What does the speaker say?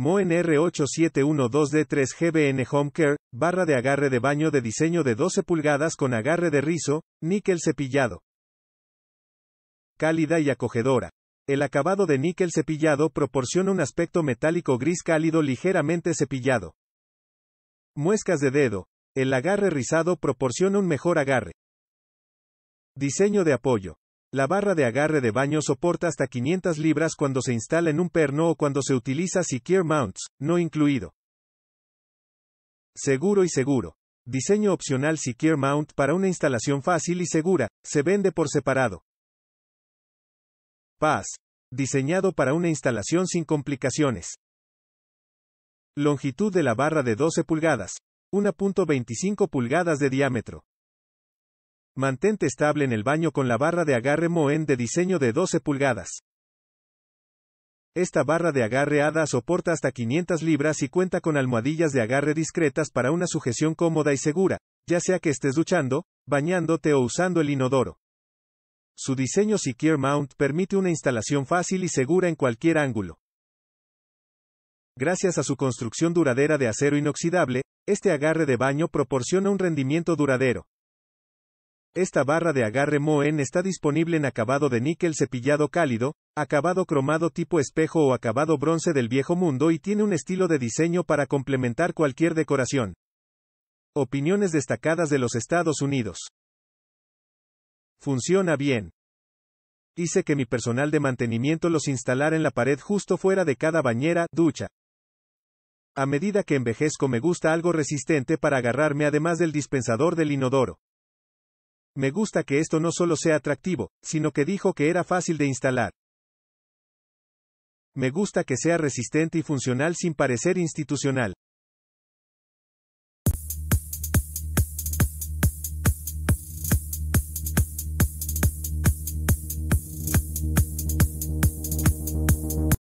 Moen R8712D3GBN Home Care, barra de agarre de baño de diseño de 12 pulgadas con agarre de rizo, níquel cepillado. Cálida y acogedora. El acabado de níquel cepillado proporciona un aspecto metálico gris cálido ligeramente cepillado. Muescas de dedo. El agarre rizado proporciona un mejor agarre. Diseño de apoyo. La barra de agarre de baño soporta hasta 500 libras cuando se instala en un perno o cuando se utiliza Secure Mounts, no incluido. Seguro y seguro. Diseño opcional Secure Mount para una instalación fácil y segura, se vende por separado. Paz. Diseñado para una instalación sin complicaciones. Longitud de la barra de 12 pulgadas. 1.25 pulgadas de diámetro. Mantente estable en el baño con la barra de agarre Moen de diseño de 12 pulgadas. Esta barra de agarre ADA soporta hasta 500 libras y cuenta con almohadillas de agarre discretas para una sujeción cómoda y segura, ya sea que estés duchando, bañándote o usando el inodoro. Su diseño Secure Mount permite una instalación fácil y segura en cualquier ángulo. Gracias a su construcción duradera de acero inoxidable, este agarre de baño proporciona un rendimiento duradero. Esta barra de agarre Moen está disponible en acabado de níquel cepillado cálido, acabado cromado tipo espejo o acabado bronce del viejo mundo y tiene un estilo de diseño para complementar cualquier decoración. Opiniones destacadas de los Estados Unidos. Funciona bien. Hice que mi personal de mantenimiento los instalara en la pared justo fuera de cada bañera, ducha. A medida que envejezco me gusta algo resistente para agarrarme además del dispensador del inodoro. Me gusta que esto no solo sea atractivo, sino que dijo que era fácil de instalar. Me gusta que sea resistente y funcional sin parecer institucional.